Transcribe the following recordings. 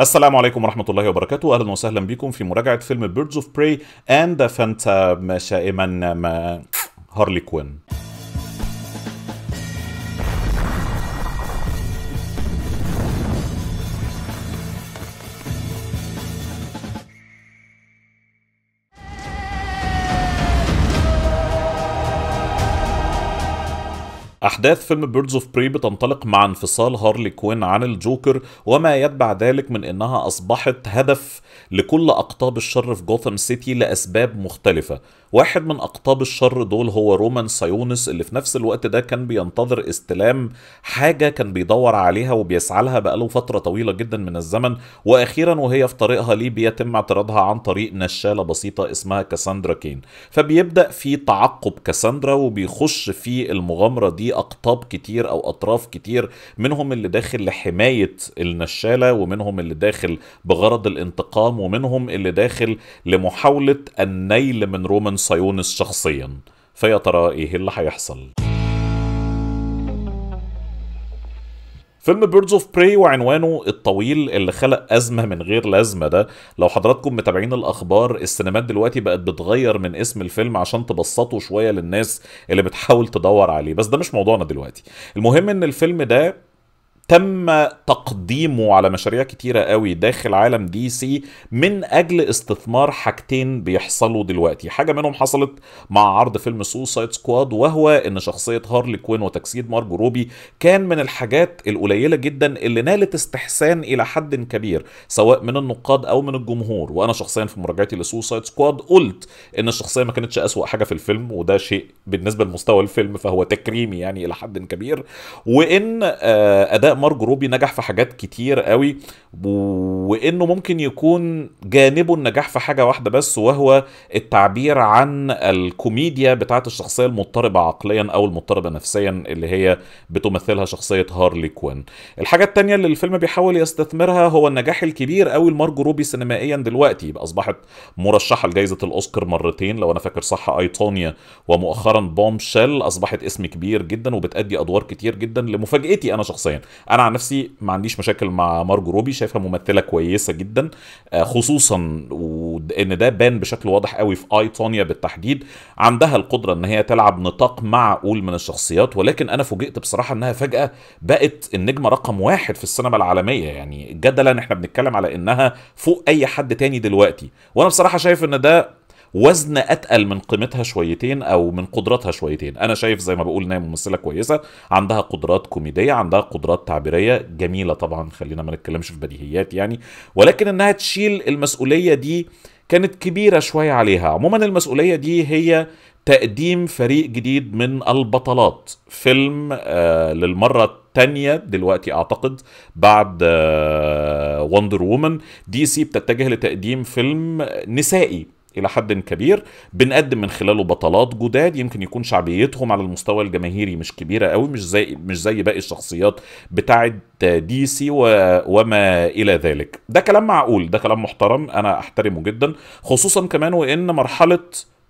السلام عليكم ورحمة الله وبركاته أهلا وسهلا بكم في مراجعة فيلم بيردز اوف براي أند ما شائما ما هارلي كوين أحداث فيلم بيردز اوف بري بتنطلق مع انفصال هارلي كوين عن الجوكر وما يتبع ذلك من أنها أصبحت هدف لكل أقطاب الشر في جوثام سيتي لأسباب مختلفة واحد من أقطاب الشر دول هو رومان سايونس اللي في نفس الوقت ده كان بينتظر استلام حاجة كان بيدور عليها وبيسعى لها بقاله فترة طويلة جدا من الزمن وأخيرا وهي في طريقها ليه بيتم اعتراضها عن طريق نشالة بسيطة اسمها كاساندرا كين فبيبدأ في تعقب كاساندرا وبيخش في المغامرة دي في اقطاب كتير او اطراف كتير منهم اللي داخل لحمايه النشاله ومنهم اللي داخل بغرض الانتقام ومنهم اللي داخل لمحاوله النيل من رومان سايونس شخصيا فيا ترى ايه اللي هيحصل؟ فيلم بيردز اوف براي وعنوانه الطويل اللي خلق ازمه من غير لازمه ده لو حضراتكم متابعين الاخبار السينمات دلوقتي بقت بتغير من اسم الفيلم عشان تبسطه شويه للناس اللي بتحاول تدور عليه بس ده مش موضوعنا دلوقتي المهم ان الفيلم ده تم تق تقديمه على مشاريع كتيرة قوي داخل عالم دي سي من أجل استثمار حاجتين بيحصلوا دلوقتي حاجة منهم حصلت مع عرض فيلم سوسايد سكواد وهو إن شخصية هارلي كوين وتجسيد مارجو روبي كان من الحاجات القليلة جدا اللي نالت استحسان إلى حد كبير سواء من النقاد أو من الجمهور وأنا شخصيا في مراجعتي لسوسايد سكواد قلت إن الشخصية ما كانتش أسوأ حاجة في الفيلم وده شيء بالنسبة لمستوى الفيلم فهو تكريمي يعني إلى حد كبير وإن آه، أداء مارجو روبي نجح في حاجات حاجات كتير قوي وانه ممكن يكون جانبه النجاح في حاجه واحده بس وهو التعبير عن الكوميديا بتاعه الشخصيه المضطربه عقليا او المضطربه نفسيا اللي هي بتمثلها شخصيه هارلي كوين الحاجه الثانيه اللي الفيلم بيحاول يستثمرها هو النجاح الكبير قوي لمارجو روبي سينمائيا دلوقتي اصبحت مرشحه لجائزه الاوسكار مرتين لو انا فاكر صح ايتونيا ومؤخرا بوم شيل اصبحت اسم كبير جدا وبتأدي ادوار كتير جدا لمفاجاتي انا شخصيا انا عن نفسي ما عنديش عنديش مشاكل مع مارجو روبي شايفها ممثله كويسه جدا آه، خصوصا وان ده بان بشكل واضح قوي في اي تونيا بالتحديد عندها القدره ان هي تلعب نطاق معقول من الشخصيات ولكن انا فوجئت بصراحه انها فجاه بقت النجمه رقم واحد في السينما العالميه يعني جدلا احنا بنتكلم على انها فوق اي حد تاني دلوقتي وانا بصراحه شايف ان ده وزن اتقل من قيمتها شويتين او من قدراتها شويتين انا شايف زي ما بقول انها ممثله كويسه عندها قدرات كوميديه عندها قدرات تعبيريه جميله طبعا خلينا ما نتكلمش في بديهيات يعني ولكن انها تشيل المسؤوليه دي كانت كبيره شويه عليها عموما المسؤوليه دي هي تقديم فريق جديد من البطلات فيلم آه للمرة الثانية دلوقتي أعتقد بعد آه وندر وومن دي سي بتتجه لتقديم فيلم نسائي الى حد كبير بنقدم من خلاله بطلات جداد يمكن يكون شعبيتهم على المستوى الجماهيري مش كبيره قوي مش زي مش زي باقي الشخصيات بتاعه دي سي و... وما الى ذلك ده كلام معقول ده كلام محترم انا احترمه جدا خصوصا كمان وان مرحله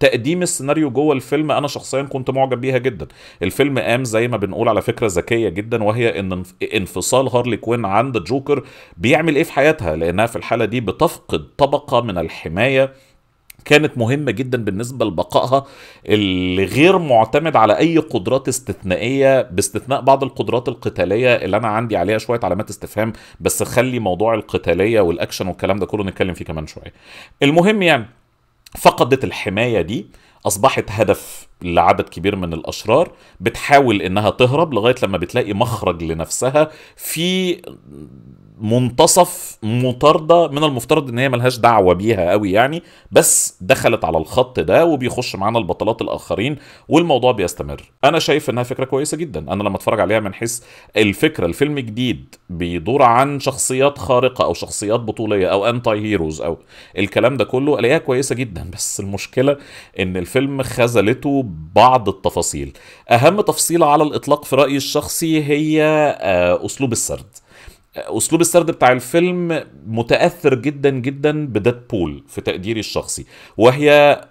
تقديم السيناريو جوه الفيلم انا شخصيا كنت معجب بيها جدا الفيلم قام زي ما بنقول على فكره ذكيه جدا وهي ان انفصال هارلي كوين عند جوكر بيعمل ايه في حياتها لانها في الحاله دي بتفقد طبقه من الحمايه كانت مهمة جدا بالنسبة لبقائها اللي غير معتمد على أي قدرات استثنائية باستثناء بعض القدرات القتالية اللي أنا عندي عليها شوية علامات استفهام بس خلي موضوع القتالية والأكشن والكلام ده كله نتكلم فيه كمان شوية المهم يعني فقدت الحماية دي أصبحت هدف لعدد كبير من الاشرار بتحاول انها تهرب لغايه لما بتلاقي مخرج لنفسها في منتصف مطارده من المفترض ان هي ملهاش دعوه بيها قوي يعني بس دخلت على الخط ده وبيخش معانا البطلات الاخرين والموضوع بيستمر انا شايف انها فكره كويسه جدا انا لما اتفرج عليها من حيث الفكره الفيلم جديد بيدور عن شخصيات خارقه او شخصيات بطوليه او انتي هيروز او الكلام ده كله الاقيها كويسه جدا بس المشكله ان الفيلم خذلته بعض التفاصيل اهم تفصيله على الاطلاق في رايي الشخصي هي آه، اسلوب السرد اسلوب السرد بتاع الفيلم متاثر جدا جدا بديدبول في تقديري الشخصي وهي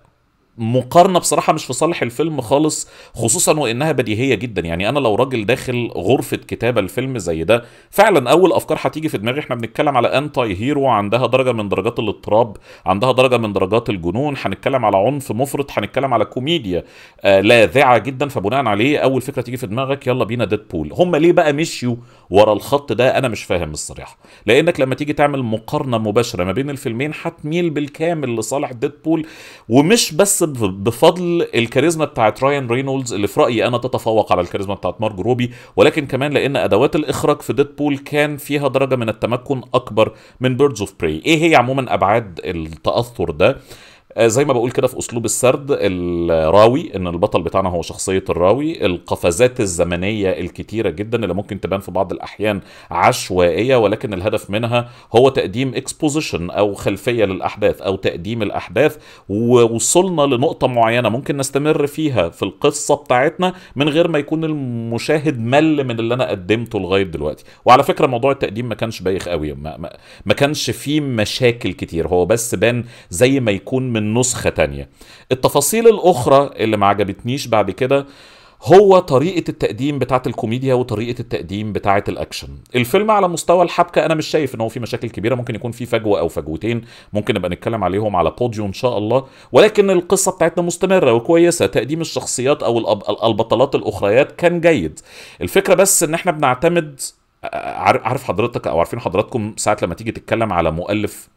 مقارنه بصراحه مش في صالح الفيلم خالص خصوصا وانها بديهيه جدا يعني انا لو راجل داخل غرفه كتابه الفيلم زي ده فعلا اول افكار هتيجي في دماغي احنا بنتكلم على انتاي هيرو عندها درجه من درجات الاضطراب عندها درجه من درجات الجنون هنتكلم على عنف مفرط هنتكلم على كوميديا آه لاذعه جدا فبناء عليه اول فكره تيجي في دماغك يلا بينا ديد بول هم ليه بقى مشيوا ورا الخط ده انا مش فاهم الصراحه لانك لما تيجي تعمل مقارنه مباشره ما بين الفيلمين هتميل بالكامل لصالح ديد بول ومش بس مناسب بفضل الكاريزما بتاعت رايان رينولدز اللي في رايي انا تتفوق على الكاريزما بتاعت مارجو روبي ولكن كمان لان ادوات الاخراج في ديدبول كان فيها درجه من التمكن اكبر من بيردز اوف براي ايه هي عموما ابعاد التاثر ده آه، زي ما بقول كده في اسلوب السرد الراوي ان البطل بتاعنا هو شخصيه الراوي القفزات الزمنيه الكتيره جدا اللي ممكن تبان في بعض الاحيان عشوائيه ولكن الهدف منها هو تقديم اكسبوزيشن او خلفيه للاحداث او تقديم الاحداث ووصلنا لنقطه معينه ممكن نستمر فيها في القصه بتاعتنا من غير ما يكون المشاهد مل من اللي انا قدمته لغايه دلوقتي وعلى فكره موضوع التقديم ما كانش بايخ قوي ما, ما, ما كانش فيه مشاكل كتير هو بس بان زي ما يكون من من نسخة تانية التفاصيل الأخرى اللي ما عجبتنيش بعد كده هو طريقة التقديم بتاعة الكوميديا وطريقة التقديم بتاعة الأكشن الفيلم على مستوى الحبكة أنا مش شايف إن هو في مشاكل كبيرة ممكن يكون في فجوة أو فجوتين ممكن نبقى نتكلم عليهم على بوديو إن شاء الله ولكن القصة بتاعتنا مستمرة وكويسة تقديم الشخصيات أو البطلات الأخريات كان جيد الفكرة بس إن إحنا بنعتمد عارف حضرتك أو عارفين حضراتكم ساعة لما تيجي تتكلم على مؤلف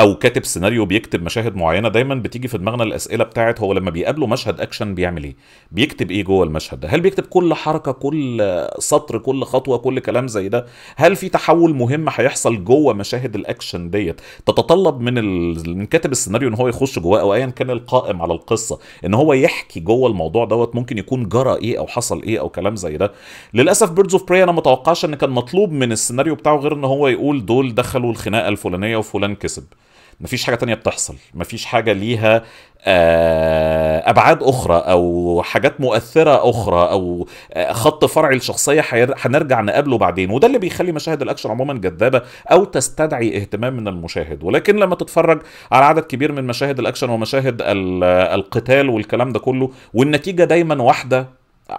او كاتب سيناريو بيكتب مشاهد معينه دايما بتيجي في دماغنا الاسئله بتاعت هو لما بيقابله مشهد اكشن بيعمل ايه بيكتب ايه جوه المشهد ده هل بيكتب كل حركه كل سطر كل خطوه كل كلام زي ده هل في تحول مهم هيحصل جوه مشاهد الاكشن ديت تتطلب من ال... من كاتب السيناريو ان هو يخش جواه او ايا كان القائم على القصه ان هو يحكي جوه الموضوع دوت ممكن يكون جرى ايه او حصل ايه او كلام زي ده للاسف بيردز اوف براي انا ما اتوقعش ان كان مطلوب من السيناريو بتاعه غير ان هو يقول دول دخلوا الخناقه الفلانيه وفلان كسب مفيش حاجه تانية بتحصل مفيش حاجه ليها آه، ابعاد اخرى او حاجات مؤثره اخرى او آه، خط فرعي لشخصيه هنرجع نقابله بعدين وده اللي بيخلي مشاهد الاكشن عموما جذابه او تستدعي اهتمام من المشاهد ولكن لما تتفرج على عدد كبير من مشاهد الاكشن ومشاهد القتال والكلام ده كله والنتيجه دايما واحده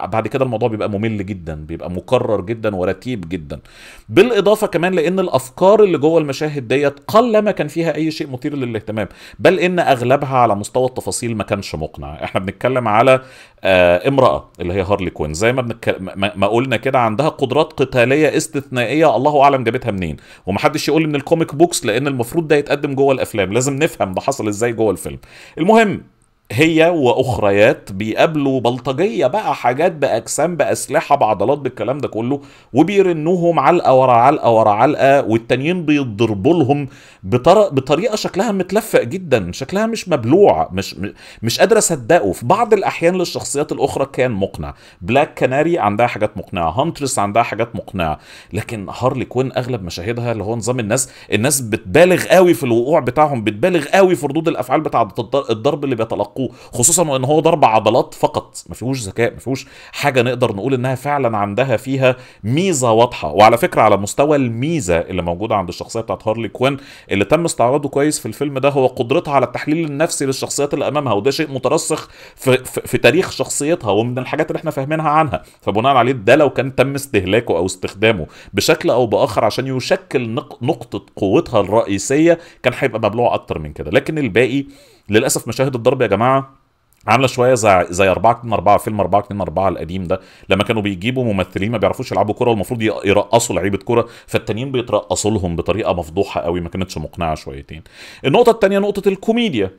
بعد كده الموضوع بيبقى ممل جدا بيبقى مكرر جدا ورتيب جدا بالاضافه كمان لان الافكار اللي جوه المشاهد ديت ما كان فيها اي شيء مثير للاهتمام بل ان اغلبها على مستوى التفاصيل ما كانش مقنع احنا بنتكلم على آه امراه اللي هي هارلي كوين زي ما بنك... ما قلنا كده عندها قدرات قتاليه استثنائيه الله اعلم جابتها منين ومحدش يقول من الكوميك بوكس لان المفروض ده يتقدم جوه الافلام لازم نفهم ده حصل ازاي جوه الفيلم المهم هي واخريات بيقابلوا بلطجيه بقى حاجات باجسام باسلحه بعضلات بالكلام ده كله وبيرنوهم علقه ورا علقه ورا علقه والتانيين بيضربوا لهم بطريقه شكلها متلفق جدا شكلها مش مبلوع مش مش قادر اصدقه في بعض الاحيان للشخصيات الاخرى كان مقنع بلاك كناري عندها حاجات مقنعه هانترس عندها حاجات مقنعه لكن هارلي كوين اغلب مشاهدها اللي هو نظام الناس الناس بتبالغ قوي في الوقوع بتاعهم بتبالغ قوي في ردود الافعال بتاعه الضرب اللي بيتلقى حقه خصوصا وان هو ضرب عضلات فقط ما فيهوش ذكاء ما فيهوش حاجه نقدر نقول انها فعلا عندها فيها ميزه واضحه وعلى فكره على مستوى الميزه اللي موجوده عند الشخصيه بتاعت هارلي كوين اللي تم استعراضه كويس في الفيلم ده هو قدرتها على التحليل النفسي للشخصيات اللي امامها وده شيء مترسخ في, في, في تاريخ شخصيتها ومن الحاجات اللي احنا فاهمينها عنها فبناء عليه ده لو كان تم استهلاكه او استخدامه بشكل او باخر عشان يشكل نقطه قوتها الرئيسيه كان هيبقى مبلوع اكتر من كده لكن الباقي للاسف مشاهد الضرب يا جماعه عامله شويه زي زي 4 2 4 فيلم 4 2 4 القديم ده لما كانوا بيجيبوا ممثلين ما بيعرفوش يلعبوا كوره والمفروض يرقصوا لعيبه كوره فالتانيين بيترقصوا لهم بطريقه مفضوحه قوي ما كانتش مقنعه شويتين. النقطه الثانيه نقطه الكوميديا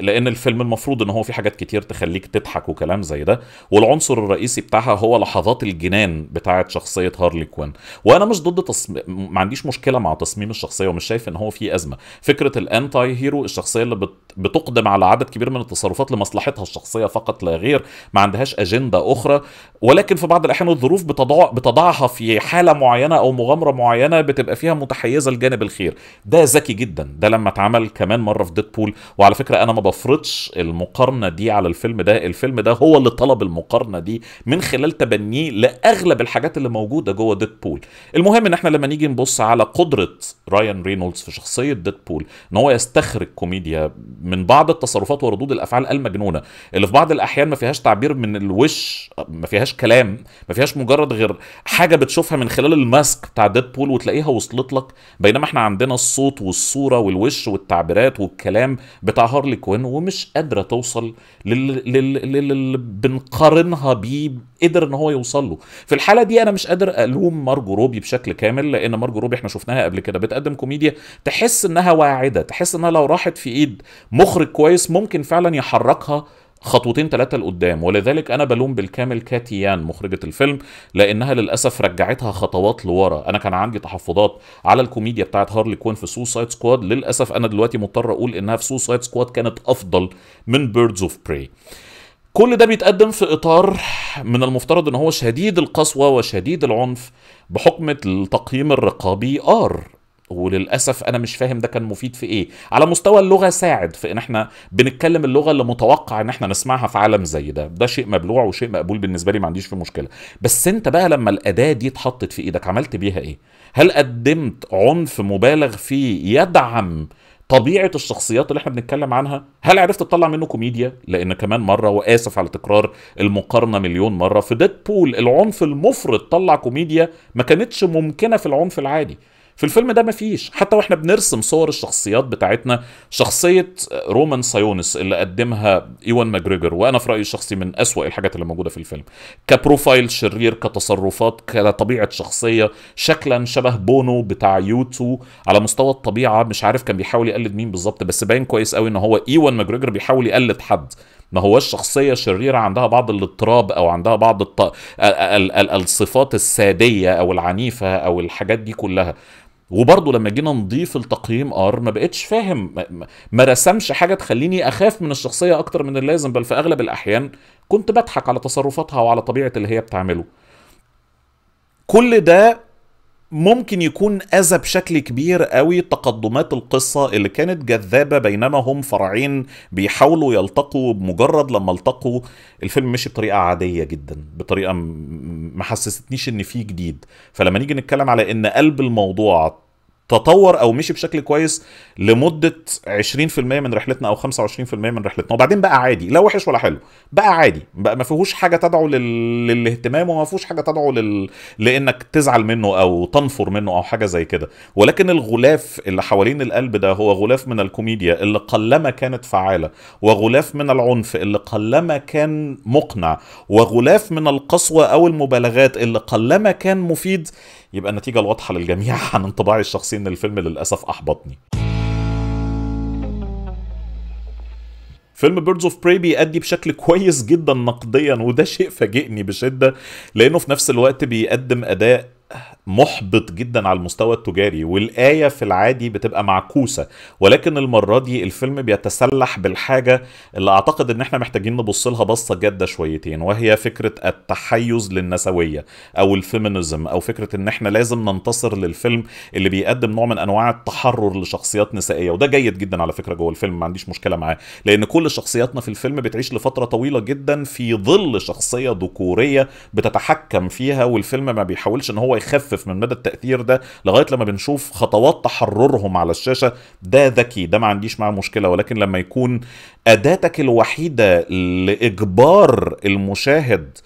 لان الفيلم المفروض ان هو في حاجات كتير تخليك تضحك وكلام زي ده والعنصر الرئيسي بتاعها هو لحظات الجنان بتاعه شخصيه هارلي كوين وانا مش ضد تصميم ما عنديش مشكله مع تصميم الشخصيه ومش شايف ان هو في ازمه فكره الانتاي هيرو الشخصيه اللي بت... بتقدم على عدد كبير من التصرفات مصلحتها الشخصيه فقط لا غير ما عندهاش اجنده اخرى ولكن في بعض الاحيان الظروف بتضع بتضعها في حاله معينه او مغامره معينه بتبقى فيها متحيزه لجانب الخير ده ذكي جدا ده لما اتعمل كمان مره في ديدبول وعلى فكره انا ما بفرضش المقارنه دي على الفيلم ده الفيلم ده هو اللي طلب المقارنه دي من خلال تبنيه لاغلب الحاجات اللي موجوده جوه ديدبول المهم ان احنا لما نيجي نبص على قدره رايان رينولدز في شخصيه ديدبول ان هو يستخرج كوميديا من بعض التصرفات وردود الافعال المجنونة مجنونه اللي في بعض الاحيان ما فيهاش تعبير من الوش ما فيهاش كلام ما فيهاش مجرد غير حاجه بتشوفها من خلال الماسك بتاع ديد بول وتلاقيها وصلت لك بينما احنا عندنا الصوت والصوره والوش والتعبيرات والكلام بتاع هارلي كوين ومش قادره توصل للي بنقارنها بيه قدر ان هو يوصل له في الحاله دي انا مش قادر الوم مارجو روبي بشكل كامل لان مارجو روبي احنا شفناها قبل كده بتقدم كوميديا تحس انها واعده تحس انها لو راحت في ايد مخرج كويس ممكن فعلا يحرك حركها خطوتين ثلاثة لقدام ولذلك أنا بلوم بالكامل كاتيان مخرجة الفيلم لأنها للأسف رجعتها خطوات لورا أنا كان عندي تحفظات على الكوميديا بتاعت هارلي كوين في سوسايد سكواد للأسف أنا دلوقتي مضطر أقول إنها في سوسايد سكواد كانت أفضل من بيردز أوف براي كل ده بيتقدم في اطار من المفترض ان هو شديد القسوه وشديد العنف بحكم التقييم الرقابي ار وللاسف انا مش فاهم ده كان مفيد في ايه على مستوى اللغه ساعد في ان احنا بنتكلم اللغه اللي متوقع ان احنا نسمعها في عالم زي ده ده شيء مبلوع وشيء مقبول بالنسبه لي ما عنديش فيه مشكله بس انت بقى لما الاداه دي اتحطت في ايدك عملت بيها ايه هل قدمت عنف مبالغ فيه يدعم طبيعه الشخصيات اللي احنا بنتكلم عنها هل عرفت تطلع منه كوميديا لان كمان مره واسف على تكرار المقارنه مليون مره في ديدبول العنف المفرط طلع كوميديا ما كانتش ممكنه في العنف العادي في الفيلم ده مفيش حتى واحنا بنرسم صور الشخصيات بتاعتنا شخصية رومان سايونس اللي قدمها ايوان ماجريجر وانا في رأيي الشخصي من اسوأ الحاجات اللي موجودة في الفيلم كبروفايل شرير كتصرفات كطبيعة شخصية شكلا شبه بونو بتاع يوتو على مستوى الطبيعة مش عارف كان بيحاول يقلد مين بالظبط بس باين كويس قوي ان هو ايوان ماجريجر بيحاول يقلد حد ما هوش شخصية شريرة عندها بعض الاضطراب أو عندها بعض الط... ال... ال... الصفات السادية أو العنيفة أو الحاجات دي كلها وبرضه لما جينا نضيف التقييم ار ما بقتش فاهم ما, رسمش حاجه تخليني اخاف من الشخصيه اكتر من اللازم بل في اغلب الاحيان كنت بضحك على تصرفاتها وعلى طبيعه اللي هي بتعمله كل ده ممكن يكون اذى بشكل كبير قوي تقدمات القصه اللي كانت جذابه بينما هم فرعين بيحاولوا يلتقوا بمجرد لما التقوا الفيلم مشي بطريقه عاديه جدا بطريقه ما حسستنيش ان في جديد فلما نيجي نتكلم على ان قلب الموضوع تطور او مشي بشكل كويس لمده 20% من رحلتنا او 25% من رحلتنا وبعدين بقى عادي لا وحش ولا حلو بقى عادي بقى ما فيهوش حاجه تدعو لل... للاهتمام وما فيهوش حاجه تدعو لل... لانك تزعل منه او تنفر منه او حاجه زي كده ولكن الغلاف اللي حوالين القلب ده هو غلاف من الكوميديا اللي قلما كانت فعاله وغلاف من العنف اللي قلما كان مقنع وغلاف من القسوه او المبالغات اللي قلما كان مفيد يبقى النتيجه الواضحه للجميع عن انطباعي الشخصي ان الفيلم للاسف احبطني فيلم بيردز اوف براي بيأدي بشكل كويس جدا نقديا وده شيء فاجئني بشده لانه في نفس الوقت بيقدم اداء محبط جدا على المستوى التجاري والآية في العادي بتبقى معكوسة ولكن المرة دي الفيلم بيتسلح بالحاجة اللي أعتقد إن احنا محتاجين نبص لها بصة جادة شويتين وهي فكرة التحيز للنسوية أو الفيمينيزم أو فكرة إن احنا لازم ننتصر للفيلم اللي بيقدم نوع من أنواع التحرر لشخصيات نسائية وده جيد جدا على فكرة جوه الفيلم ما عنديش مشكلة معاه لأن كل شخصياتنا في الفيلم بتعيش لفترة طويلة جدا في ظل شخصية ذكورية بتتحكم فيها والفيلم ما بيحاولش إن هو يخفف من مدى التاثير ده لغايه لما بنشوف خطوات تحررهم على الشاشه ده ذكي ده ما عنديش معاه مشكله ولكن لما يكون اداتك الوحيده لاجبار المشاهد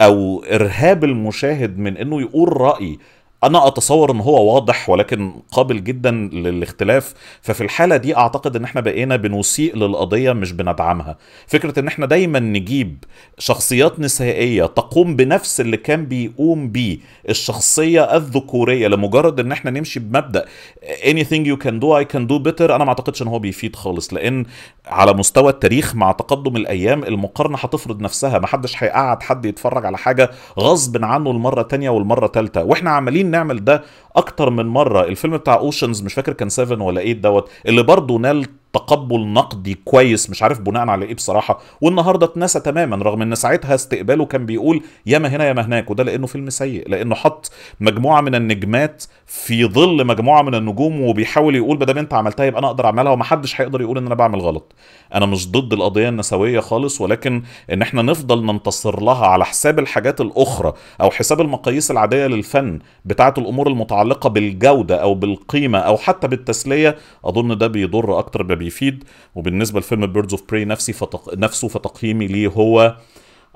او ارهاب المشاهد من انه يقول راي انا اتصور ان هو واضح ولكن قابل جدا للاختلاف ففي الحاله دي اعتقد ان احنا بقينا بنسيء للقضيه مش بندعمها فكره ان احنا دايما نجيب شخصيات نسائيه تقوم بنفس اللي كان بيقوم بيه الشخصيه الذكوريه لمجرد ان احنا نمشي بمبدا anything you can do I can do better انا ما اعتقدش ان هو بيفيد خالص لان على مستوى التاريخ مع تقدم الايام المقارنه هتفرض نفسها ما حدش هيقعد حد يتفرج على حاجه غصب عنه المره تانية والمره تالتة واحنا عمالين نعمل ده اكتر من مره الفيلم بتاع اوشنز مش فاكر كان 7 ولا 8 دوت اللي برضه نال تقبل نقدي كويس مش عارف بناء على ايه بصراحه والنهارده اتنسى تماما رغم ان ساعتها استقباله كان بيقول يا ما هنا يا ما هناك وده لانه فيلم سيء لانه حط مجموعه من النجمات في ظل مجموعه من النجوم وبيحاول يقول ما دام انت عملتها يبقى انا اقدر اعملها ومحدش هيقدر يقول ان انا بعمل غلط انا مش ضد القضيه النسويه خالص ولكن ان احنا نفضل ننتصر لها على حساب الحاجات الاخرى او حساب المقاييس العاديه للفن بتاعه الامور المتعلقه بالجوده او بالقيمه او حتى بالتسليه اظن ده بيضر اكتر بيفيد وبالنسبه لفيلم بيردز اوف براي نفسي فتق... نفسه فتقييمي ليه هو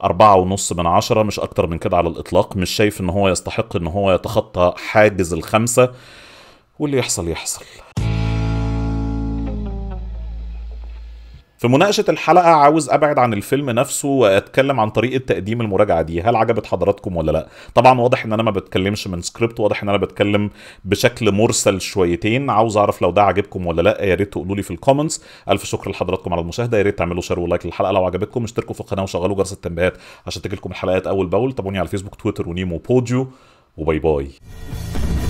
أربعة ونص من عشرة مش أكتر من كده على الإطلاق مش شايف إن هو يستحق إن هو يتخطى حاجز الخمسة واللي يحصل يحصل في مناقشة الحلقة عاوز أبعد عن الفيلم نفسه وأتكلم عن طريقة تقديم المراجعة دي هل عجبت حضراتكم ولا لأ طبعا واضح إن أنا ما بتكلمش من سكريبت واضح إن أنا بتكلم بشكل مرسل شويتين عاوز أعرف لو ده عجبكم ولا لأ يا ريت تقولوا لي في الكومنتس ألف شكر لحضراتكم على المشاهدة يا ريت تعملوا شير ولايك للحلقة لو عجبتكم اشتركوا في القناة وشغلوا جرس التنبيهات عشان تجيلكم الحلقات أول بأول تابعوني على فيسبوك تويتر ونيمو بوديو وباي باي